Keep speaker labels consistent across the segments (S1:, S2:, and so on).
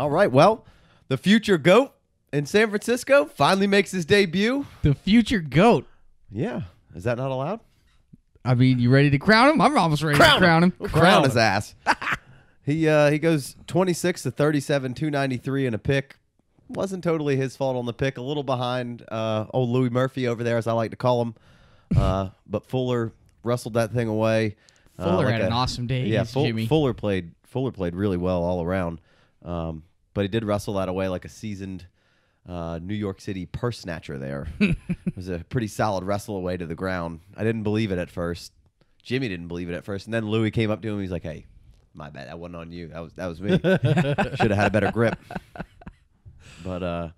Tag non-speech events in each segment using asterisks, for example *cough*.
S1: All right. Well, the future GOAT in San Francisco finally makes his debut. The future GOAT. Yeah. Is that not allowed? I mean, you ready to crown him? I'm almost ready crown to crown him. him. Crown, crown his him. ass. *laughs* he uh, he goes 26 to 37, 293 in a pick. Wasn't totally his fault on the pick. A little behind uh, old Louis Murphy over there, as I like to call him. Uh, *laughs* but Fuller wrestled that thing away. Uh, Fuller uh, like had a, an awesome day. Yeah, Jimmy Fuller played Fuller played really well all around. Um, but he did wrestle that away like a seasoned uh, New York City purse snatcher. There *laughs* it was a pretty solid wrestle away to the ground. I didn't believe it at first. Jimmy didn't believe it at first, and then Louis came up to him. He's like, "Hey, my bad. That wasn't on you. That was that was me. *laughs* Should have had a better grip." But uh,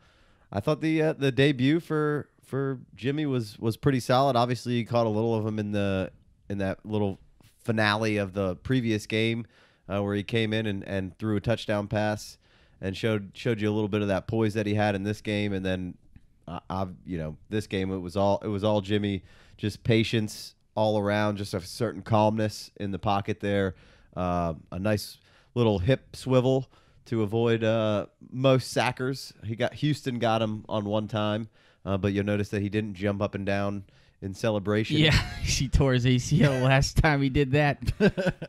S1: I thought the uh, the debut for for Jimmy was was pretty solid. Obviously, he caught a little of him in the in that little finale of the previous game uh, where he came in and, and threw a touchdown pass and showed showed you a little bit of that poise that he had in this game, and then uh, I, you know, this game it was all it was all Jimmy, just patience all around, just a certain calmness in the pocket there, uh, a nice little hip swivel to avoid uh, most sackers. He got Houston got him on one time, uh, but you'll notice that he didn't jump up and down in celebration. Yeah, *laughs*
S2: he tore his ACL *laughs* last time he did that.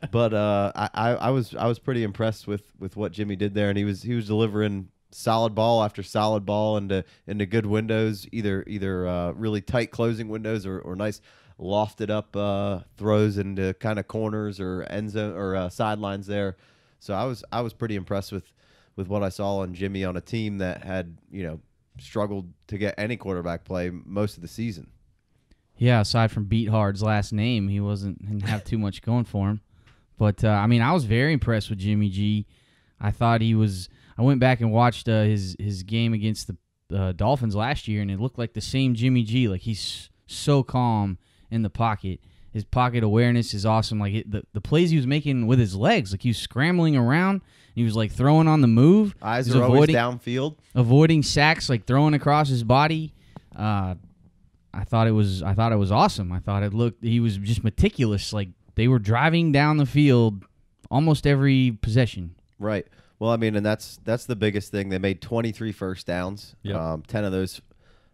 S1: *laughs* but uh, I, I was I was pretty impressed with with what Jimmy did there, and he was he was delivering solid ball after solid ball into into good windows, either either uh, really tight closing windows or, or nice lofted up uh, throws into kind of corners or end zone or uh, sidelines there. So I was I was pretty impressed with with what I saw on Jimmy on a team that had you know struggled to get any quarterback play most of the season.
S2: Yeah, aside from Beat Hard's last name, he wasn't didn't have too much going for him. But uh, I mean, I was very impressed with Jimmy G. I thought he was. I went back and watched uh, his his game against the uh, Dolphins last year, and it looked like the same Jimmy G. Like he's so calm in the pocket. His pocket awareness is awesome. Like it, the the plays he was making with his legs, like he was scrambling around. he was like throwing on the move.
S1: Eyes are avoiding, always downfield,
S2: avoiding sacks, like throwing across his body. Uh, I thought it was I thought it was awesome. I thought it looked he was just meticulous. Like they were driving down the field almost every possession.
S1: Right. Well, I mean, and that's that's the biggest thing. They made 23 first downs. Yep. Um, Ten of those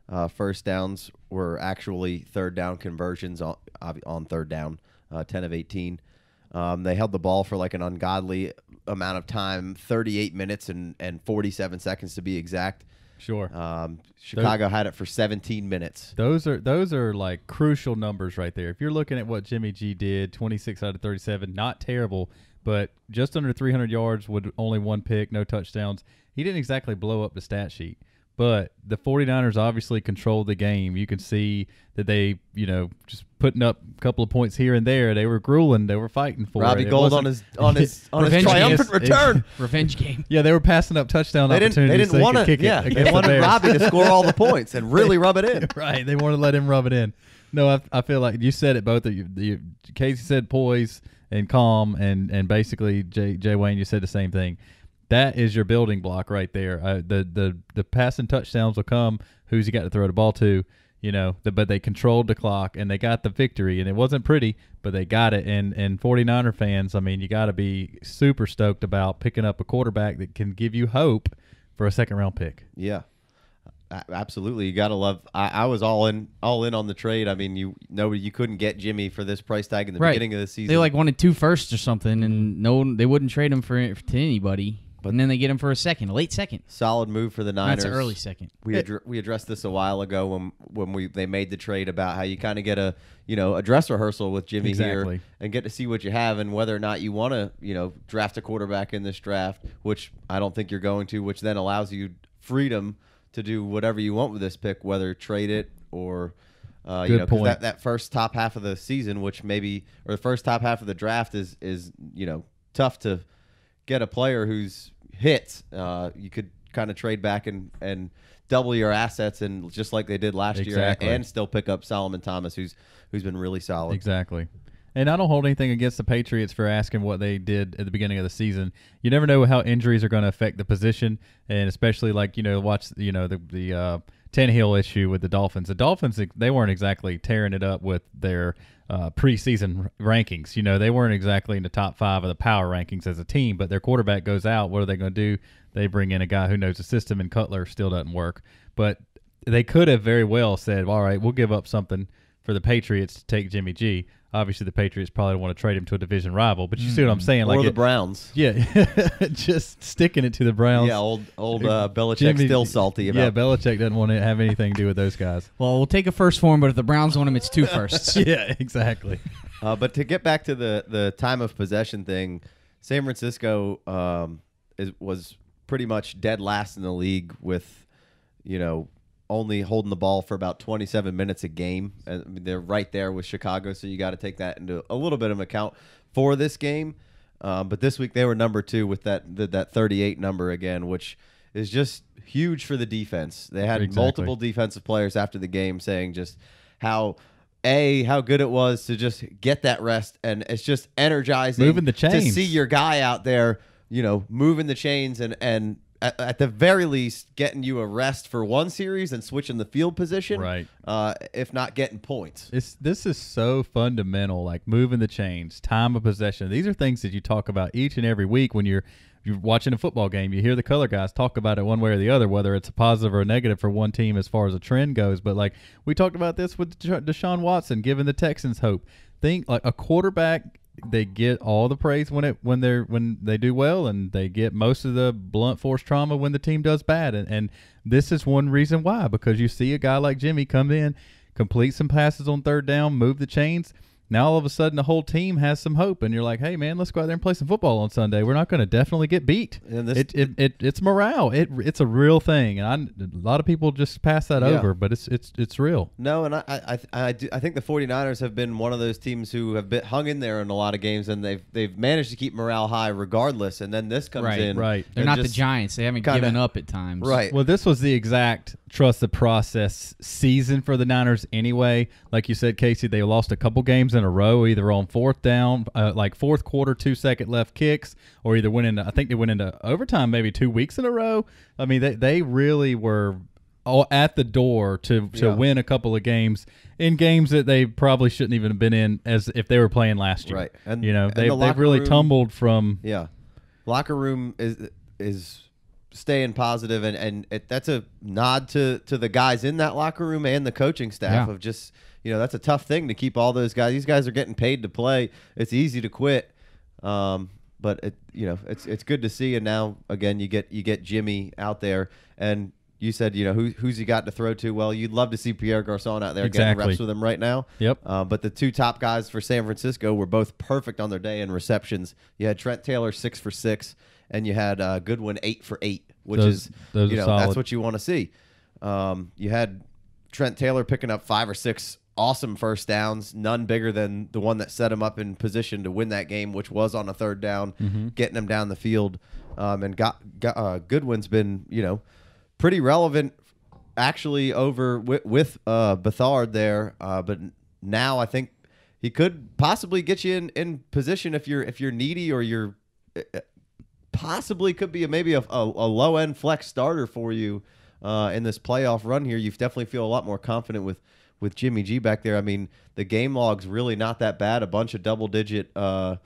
S1: uh, first downs were actually third down conversions on on third down. Uh, 10 of 18. Um, they held the ball for like an ungodly amount of time, 38 minutes and, and 47 seconds to be exact. Sure. Um, Chicago those, had it for 17 minutes.
S3: Those are those are like crucial numbers right there. If you're looking at what Jimmy G did, 26 out of 37, not terrible, but just under 300 yards with only one pick, no touchdowns. He didn't exactly blow up the stat sheet. But the 49ers obviously controlled the game. You can see that they, you know, just putting up a couple of points here and there. They were grueling. They were fighting for Robbie it. Gold on his on his *laughs* on his triumphant return. *laughs*
S2: revenge game.
S3: Yeah, they were passing up touchdown they opportunities. Didn't, they didn't so want to kick yeah, They wanted Robbie to score all the *laughs* points and really rub it in. right. They wanted to let him rub it in. No, I, I feel like you said it both. Of you, you, Casey said poise and calm, and and basically Jay Jay Wayne, you said the same thing that is your building block right there. Uh, the the the passing touchdowns will come. Who's he got to throw the ball to? You know, the, but they controlled the clock and they got the victory, and it wasn't pretty, but they got it. And and 49er fans, I mean, you got to be super stoked about picking up a quarterback that can give you hope for a second round pick.
S1: Yeah, absolutely. You got to love. I, I, was all in, all in on the trade. I mean, you nobody, you couldn't get Jimmy for this price tag in the right. beginning of the season. They like
S2: wanted two firsts or something, and no, they wouldn't trade him for to anybody. But then they get him for a
S1: second, a late second. Solid move for the Niners. That's an early second. We we addressed this a while ago when when we they made the trade about how you kind of get a you know a dress rehearsal with Jimmy exactly. here and get to see what you have and whether or not you want to you know draft a quarterback in this draft, which I don't think you're going to, which then allows you freedom to do whatever you want with this pick, whether trade it or uh, you know, that, that first top half of the season, which maybe or the first top half of the draft is is you know tough to get a player who's hits, uh, you could kind of trade back and and double your assets and just like they did last exactly. year and still pick up Solomon Thomas who's who's been really solid. Exactly.
S3: And I don't hold anything against the Patriots for asking what they did at the beginning of the season. You never know how injuries are going to affect the position and especially like, you know, watch, you know, the the uh Ten Hill issue with the Dolphins. The Dolphins they weren't exactly tearing it up with their uh, preseason rankings. You know they weren't exactly in the top five of the power rankings as a team. But their quarterback goes out. What are they going to do? They bring in a guy who knows the system, and Cutler still doesn't work. But they could have very well said, "All right, we'll give up something for the Patriots to take Jimmy G." Obviously, the Patriots probably don't want to trade him to a division rival, but you see what I'm mm-hmm. saying? Like or the it, Browns. Yeah, *laughs* just sticking it to the Browns. Yeah, old old uh, Belichick still salty about. Yeah, Belichick doesn't want to have anything to do with those guys. *laughs* well, we'll
S2: take a first form, but if the Browns want him, it's two firsts. *laughs* yeah,
S3: exactly.
S1: Uh, but to get back to the the time of possession thing, San Francisco um, is, was pretty much dead last in the league with, you know, only holding the ball for about 27 minutes a game. Uh, I mean, they're right there with Chicago, so you got to take that into a little bit of account for this game. Um, but this week they were number two with that the, that 38 number again, which is just huge for the defense. They had exactly. multiple defensive players after the game saying just how a how good it was to just get that rest, and it's just energizing moving the chains. to see your guy out there, you know, moving the chains and and at, at, the very least getting you a rest for one series and switching the field position, right? Uh, if not getting points.
S3: It's, this is so fundamental, like moving the chains, time of possession. These are things that you talk about each and every week when you're you're watching a football game. You hear the color guys talk about it one way or the other, whether it's a positive or a negative for one team as far as a trend goes. But like we talked about this with Deshaun Watson, giving the Texans hope. Think like a quarterback they get all the praise when it when they're when they do well and they get most of the blunt force trauma when the team does bad and, and this is one reason why because you see a guy like Jimmy come in complete some passes on third down move the chains now all of a sudden the whole team has some hope and you're like hey man let's go out there and play some football on sunday we're not going to definitely get beat and this, it, it, it, it's morale it, it's a real thing and I, a lot of people just pass that yeah. over but it's it's it's real
S1: no and i i I, do, I think the 49ers have been one of those teams who have been hung in there in a lot of games and they've they've managed to keep morale high regardless and then this comes right, in right they're not the giants they haven't kinda, given up at times
S3: right well this was the exact trust the process season for the Niners anyway. Like you said, Casey, they lost a couple games in a row, either on fourth down, uh, like fourth quarter, two second left kicks, or either went into, I think they went into overtime maybe two weeks in a row. I mean, they, they really were at the door to, to yeah. win a couple of games in games that they probably shouldn't even have been in as if they were playing last year. Right. And, you know, they, the they've really room, tumbled from.
S1: Yeah. Locker room is, is staying positive and and it, that's a nod to to the guys in that locker room and the coaching staff yeah. of just you know that's a tough thing to keep all those guys these guys are getting paid to play it's easy to quit um, but it you know it's it's good to see and now again you get you get Jimmy out there and you said you know who, who's he got to throw to well you'd love to see Pierre Garcon out there exactly. getting reps with him right now yep uh, but the two top guys for San Francisco were both perfect on their day in receptions you had Trent Taylor six for six and you had uh, Goodwin eight for eight, which those, is those you know that's what you want to see. Um, you had Trent Taylor picking up five or six awesome first downs, none bigger than the one that set him up in position to win that game, which was on a third down, mm-hmm. getting him down the field. Um, and got, got uh, Goodwin's been you know pretty relevant actually over with, with uh, Bethard there, uh, but now I think he could possibly get you in, in position if you're if you're needy or you're uh, possibly could be a, maybe a, a, a low end flex starter for you uh, in this playoff run here. You definitely feel a lot more confident with with Jimmy G back there. I mean, the game log's really not that bad. A bunch of double digit uh,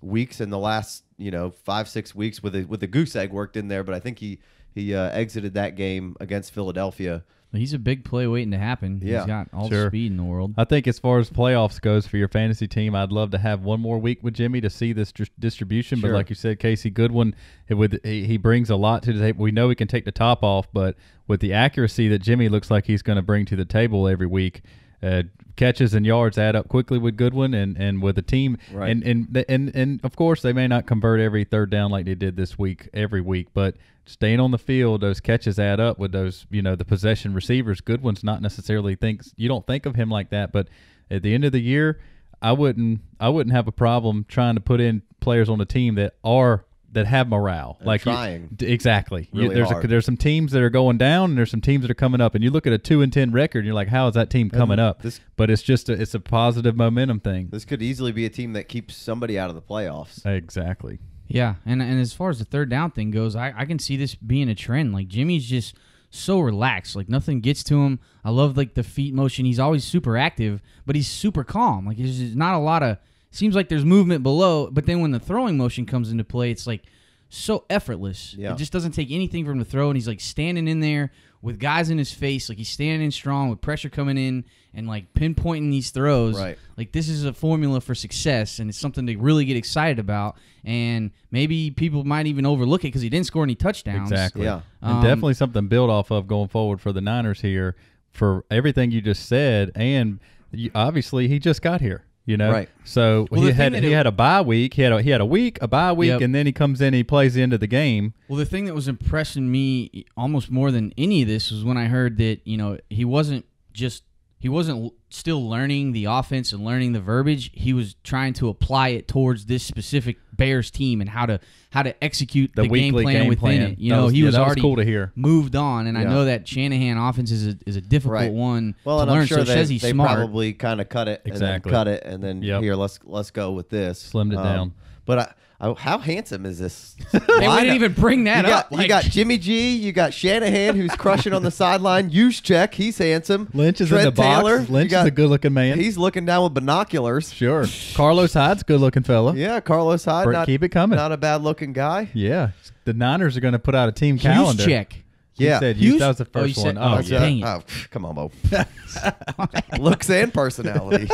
S1: weeks in the last you know five six weeks with a, with the goose egg worked in there, but I think he he uh, exited that game against Philadelphia
S2: He's
S3: a big play waiting to happen. Yeah, He's got all sure. the speed in the world. I think as far as playoffs goes for your fantasy team, I'd love to have one more week with Jimmy to see this distribution. Sure. But like you said, Casey Goodwin, it would, he, he brings a lot to the table. We know he can take the top off, but with the accuracy that Jimmy looks like he's going to bring to the table every week, uh, catches and yards add up quickly with Goodwin and, and with a team right. and, and and and of course they may not convert every third down like they did this week every week but staying on the field those catches add up with those you know the possession receivers Goodwin's not necessarily thinks you don't think of him like that but at the end of the year I wouldn't I wouldn't have a problem trying to put in players on the team that are that have morale. like trying you, exactly. Really you, there's hard. A, there's some teams that are going down, and there's some teams that are coming up. And you look at a two and ten record, and you're like, how is that team coming up? but it's just a, it's a positive momentum thing.
S1: This could easily be a team that keeps somebody out of the playoffs. Exactly.
S2: Yeah, and and as far as the third down thing goes, I, I can see this being a trend. Like Jimmy's just so relaxed. Like nothing gets to him. I love like the feet motion. He's always super active, but he's super calm. Like there's not a lot of seems like there's movement below, but then when the throwing motion comes into play, it's like so effortless. Yeah. It just doesn't take anything from the throw, and he's like standing in there with guys in his face, like he's standing in strong with pressure coming in and like pinpointing these throws. Right. Like this is a formula for success, and it's something to really get excited about. And maybe people might even overlook it because he didn't score any touchdowns. Exactly. Yeah.
S3: Um, and definitely something built off of going forward for the Niners here for everything you just said, and you, obviously he just got here. You know, right? So well, he had he it, had a bye week. He had a, he had a week, a bye week, yep. and then he comes in. He plays the end of the game.
S2: Well, the thing that was impressing me almost more than any of this was when I heard that you know he wasn't just he wasn't still learning the offense and learning the verbiage. He was trying to apply it towards this specific Bears team and how to how to execute the, the game plan game within plan. it. You that know, was, he was already was cool to hear. moved on, and yeah. I know that Shanahan offense is a, is a difficult right. one well, to and learn. I'm sure so they, says he's they smart.
S1: probably kind of cut it, exactly. cut it, and then yep. here let's let's go with this. Slimmed it um, down. But I, Oh, how handsome is this? *laughs*
S3: they did not even bring that you got, up. Like... You got Jimmy
S1: G. You got Shanahan, who's crushing on the sideline. check he's handsome. Lynch is Trent in the Taylor, box. Lynch got, is a good-looking
S3: man. He's looking down with binoculars. Sure. Carlos Hyde's good-looking fella. Yeah, Carlos Hyde. Bert, not, keep it coming. Not a bad-looking guy. Yeah, the Niners are going to put out a team calendar. check
S1: Yeah, he said Hughes, that was the first oh, one. Said, oh, oh, yeah. dang it.
S3: oh, come on, Bo.
S1: *laughs* *laughs* Looks and personality,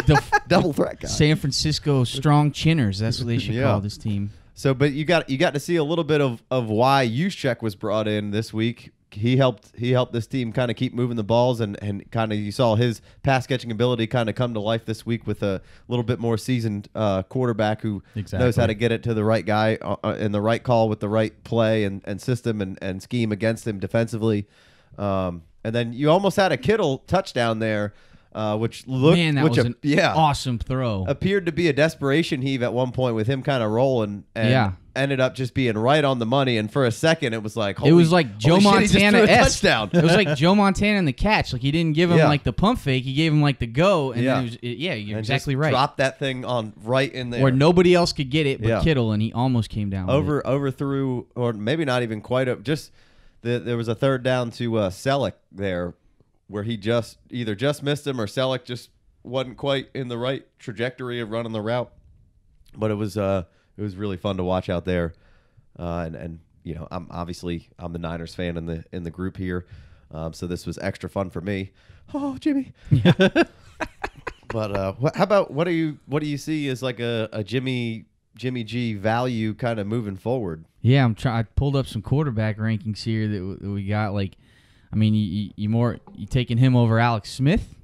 S1: double threat guy. San
S2: Francisco strong chinners. That's
S1: what they should yeah. call this team. So, but you got you got to see a little bit of of why Juszczyk was brought in this week. He helped he helped this team kind of keep moving the balls and and kind of you saw his pass catching ability kind of come to life this week with a little bit more seasoned uh, quarterback who exactly. knows how to get it to the right guy uh, uh, in the right call with the right play and, and system and, and scheme against him defensively. Um, and then you almost had a Kittle touchdown there uh, which looked Man, that which was a, an yeah awesome throw. Appeared to be a desperation heave at one point with him kind of rolling. And yeah. Ended up just being right on the money, and for a second it was like holy, it was like Joe Montana shit, touchdown. it was like *laughs*
S2: Joe Montana in the catch. Like he didn't give him yeah. like the pump fake, he gave him like the go, and yeah, was, it, yeah you're and exactly right. Dropped that thing on right in there where nobody else could get it but yeah. Kittle, and he almost came down over
S1: overthrew or maybe not even quite up. Just the, there was a third down to uh, Selleck there where he just either just missed him or Selleck just wasn't quite in the right trajectory of running the route. But it was uh, it was really fun to watch out there, uh, and and you know I'm obviously I'm the Niners fan in the in the group here, um, so this was extra fun for me. Oh, Jimmy. Yeah. *laughs* but uh, wh- how about what do you what do you see as like a, a Jimmy Jimmy G value kind of moving forward?
S2: Yeah, I'm trying. I pulled up some quarterback rankings here that, w- that we got like I mean, you, you more you taking him over Alex Smith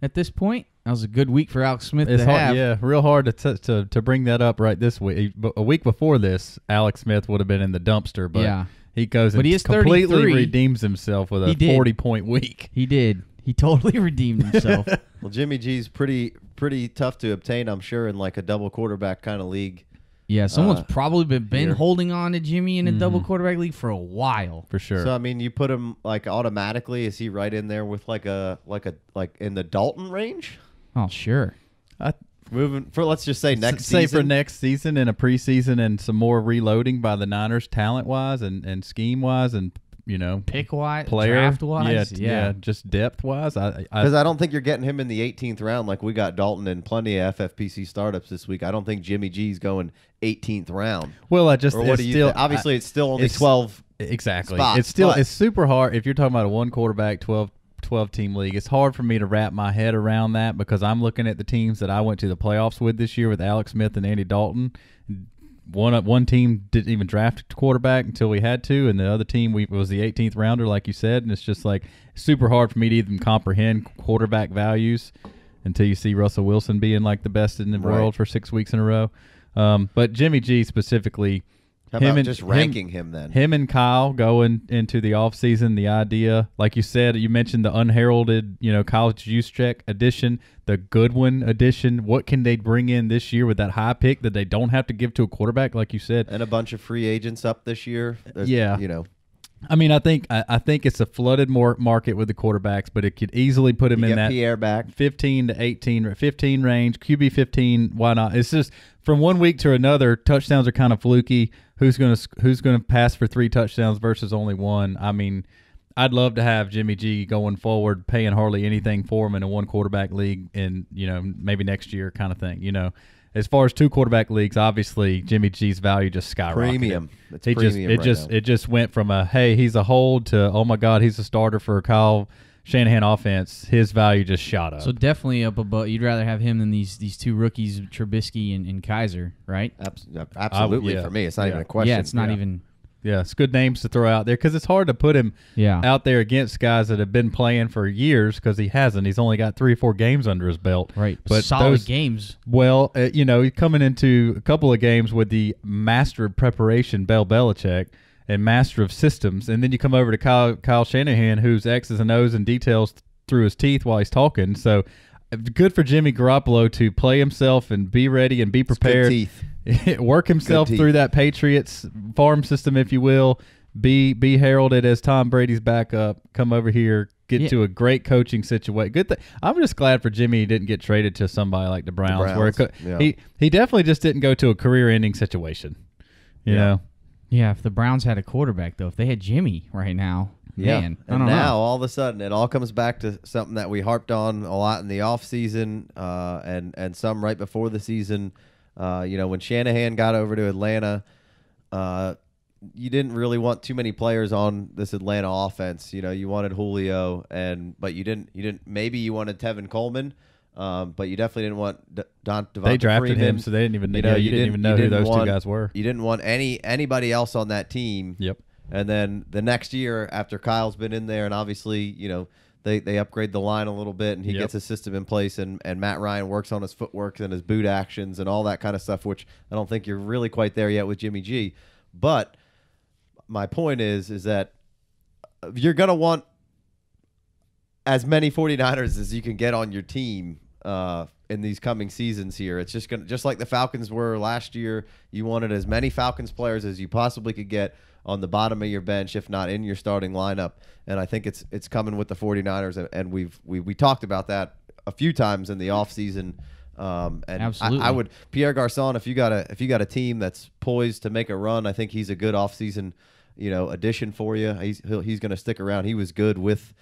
S2: at this point.
S3: That was a good week for Alex Smith it's hard, have. Yeah, real hard to, t- to to bring that up right this week. A week before this, Alex Smith would have been in the dumpster, but yeah. he goes but he is completely redeems himself with a forty
S2: point week. He did. He totally *laughs* redeemed himself.
S1: *laughs* well, Jimmy G's pretty pretty tough to obtain, I'm sure, in like a double quarterback kind of league.
S2: Yeah, someone's uh, probably been, been
S1: holding on to Jimmy in a mm double mm-hmm. quarterback league for a while. For sure. So I mean, you put him like automatically. Is he right in there with like a like a like in the
S3: Dalton range? Oh sure. I, Moving for let's just say next S- say for next season and a preseason and some more reloading by the Niners talent wise and, and scheme wise and you know, pick wise, player, draft wise, yeah, yeah. yeah, just depth wise. I because I, I, don't think you're
S1: getting him in the 18th round like we got Dalton and plenty of FFPC startups this week. I don't think Jimmy G's going 18th round. Well, I just what do you still, obviously I, it's still only it's, 12. Exactly, spots, it's still it's
S3: super hard if you're talking about a one quarterback 12 12 team league. It's hard for me to wrap my head around that because I'm looking at the teams that I went to the playoffs with this year with Alex Smith and Andy Dalton one uh, one team didn't even draft quarterback until we had to, and the other team we was the 18th rounder, like you said. And it's just like super hard for me to even comprehend quarterback values until you see Russell Wilson being like the best in the right. world for six weeks in a row. Um, but Jimmy G specifically how him and, just ranking him, him, then? Him and Kyle going into the offseason, the idea, like you said, you mentioned the unheralded, you know, Kyle Juszczyk addition, the Goodwin addition. What can they bring in this year with that high pick that they don't have to give to a quarterback, like you said?
S1: And a bunch of free agents up this year. There's, yeah. You
S3: know. I mean, I think I, I think it's a flooded market with the quarterbacks, but it could easily put him you in that Pierre back. fifteen to 18, 15 range, QB fifteen. Why not? It's just from one week to another, touchdowns are kind of fluky. Who's going to who's going to pass for three touchdowns versus only one? I mean, I'd love to have Jimmy G going forward, paying hardly anything for him in a one quarterback league, and you know maybe next year kind of thing. You know, as far as two quarterback leagues, obviously Jimmy G's value just skyrocketed. Premium. It's it premium just it right just now. it just went from a hey he's a hold to oh my god he's a starter for Kyle Shanahan offense, his value just shot
S2: up. So definitely up above. You'd rather have him than these these two rookies, Trubisky and, and Kaiser, right? absolutely. yeah. For me, it's not yeah. even a question. Yeah, it's not yeah. even.
S3: Yeah, it's good names to throw out there because it's hard to put him yeah. out there against guys that have been playing for years because he hasn't. He's only got three or four games under his belt. Right, but solid those, games. Well, uh, you know, coming into a couple of games with the master preparation, Bell Belichick – and master of systems. And then you come over to Kyle, Kyle Shanahan, who's X's and O's and details through his teeth while he's talking. So good for Jimmy Garoppolo to play himself and be ready and be prepared. *laughs* Work himself through that Patriots farm system, if you will. Be be heralded as Tom Brady's backup. Come over here, get yeah. to a great coaching situation. Good thing. I'm just glad for Jimmy he didn't get traded to somebody like the Browns, the Browns. where yeah. he he definitely just didn't go to a career-ending situation. You yeah. know,
S2: yeah, if the Browns had a quarterback though, if they had Jimmy right now, yeah. Man, and now know.
S1: all of a sudden it all comes back to something that we harped on a lot in the offseason uh, and and some right before the season. Uh, you know, when Shanahan got over to Atlanta, uh, you didn't really want too many players on this Atlanta offense. You know, you wanted Julio and but you didn't you didn't maybe you wanted Tevin Coleman um, but you definitely didn't want D- Don Devonta They drafted Freeman. him, so they didn't even you know yeah, you, you, didn't, even know who those want, two guys were. You didn't want any anybody else on that team. Yep. And then the next year, after Kyle's been in there, and obviously, you know, they, they upgrade the line a little bit, and he yep. gets his system in place, and, and Matt Ryan works on his footwork and his boot actions and all that kind of stuff, which I don't think you're really quite there yet with Jimmy G. But my point is, is that you're gonna want as many 49ers as you can get on your team uh, in these coming seasons here. It's just gonna just like the Falcons were last year. You wanted as many Falcons players as you possibly could get on the bottom of your bench, if not in your starting lineup. And I think it's it's coming with the 49ers, and, and we've we, we talked about that a few times in the offseason. Um, and Absolutely. I, I, would Pierre Garcon, if you got a if you got a team that's poised to make a run, I think he's a good offseason, you know, addition for you. He's he's going to stick around. He was good with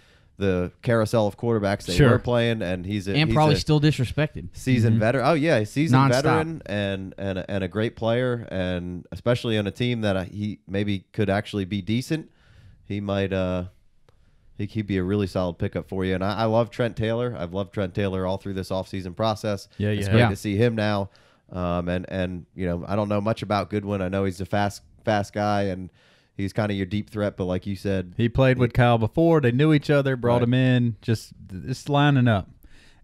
S1: the carousel of quarterbacks they sure. were playing, and he's a, and he's probably still
S2: disrespected. Seasoned mm -hmm. veteran. Oh yeah, seasoned Non-stop. veteran
S1: and and a, and a great player, and especially on a team that he maybe could actually be decent. He might. Uh, he, he'd be a really solid pickup for you. And I, I, love Trent Taylor. I've loved Trent Taylor all through this offseason process. Yeah, yeah. It's great yeah. to see him now. Um, and and you know I don't know much about Goodwin. I know he's a fast fast guy and he's kind of your deep threat. But like you
S3: said, he played with Kyle before. They knew each other, brought right. him in, just it's lining up.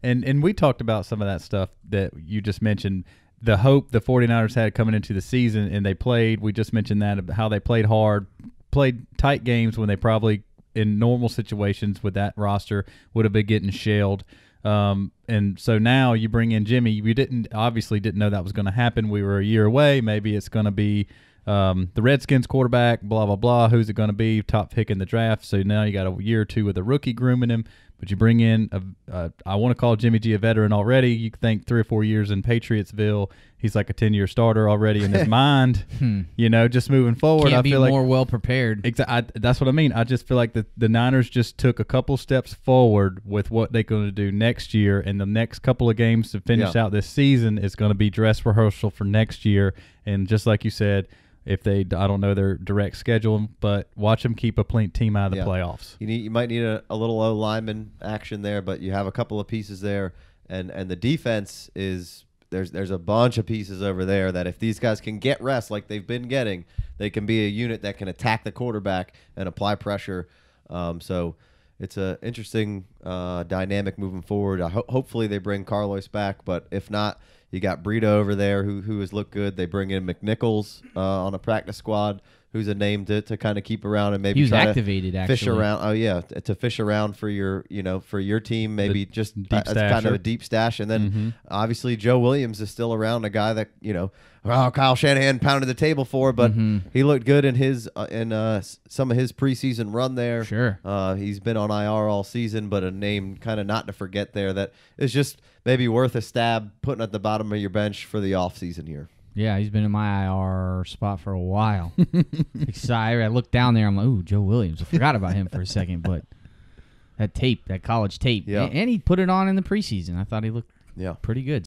S3: And and we talked about some of that stuff that you just mentioned. The hope the 49ers had coming into the season, and they played. We just mentioned that how they played hard, played tight games when they probably in normal situations with that roster would have been getting shelled. Um, and so now you bring in Jimmy. You didn't obviously didn't know that was going to happen. We were a year away. Maybe it's going to be um, the Redskins quarterback, blah, blah, blah. Who's it going to be? Top pick in the draft. So now you got a year or two with a rookie grooming him. But you bring in, a, a, I want to call Jimmy G a veteran already. You think three or four years in Patriotsville, he's like a 10 year starter already in his *laughs* mind. Hmm. You know, just moving forward, Can't I feel like more well prepared. Exa- that's what I mean. I just feel like the, the Niners just took a couple steps forward with what they're going to do next year. And the next couple of games to finish yeah. out this season is going to be dress rehearsal for next year. And just like you said, if they I don't know their direct schedule, but watch them keep a plink team out of the yeah. playoffs.
S1: You need you might need a, a little O lineman action there, but you have a couple of pieces there, and and the defense is there's there's a bunch of pieces over there that if these guys can get rest like they've been getting, they can be a unit that can attack the quarterback and apply pressure. Um, so it's an interesting uh, dynamic moving forward. Ho hopefully they bring Carlos back, but if not, you got Brito over there who who has looked good. They bring in McNichols uh, on a practice squad, who's a name to, to kind of keep around and maybe he was activated to fish actually. around. Oh yeah, to fish around for your you know for your team maybe The just deep kind of a deep stash. And then mm-hmm. obviously Joe Williams is still around, a guy that you know well, oh, Kyle Shanahan pounded the table for, but mm-hmm. he looked good in his uh, in uh, some of his preseason run there. Sure. Uh, he's been on IR all season, but a name kind of not to forget there that is just maybe worth a stab putting at the bottom of your bench for the off season here.
S2: Yeah, he's been in my IR spot for a while. *laughs* Excited. I looked down there. I'm like, ooh, Joe Williams. I forgot about him for a second, but that tape, that college tape, yeah. and, and he put it on in the preseason. I thought he looked yeah. pretty good.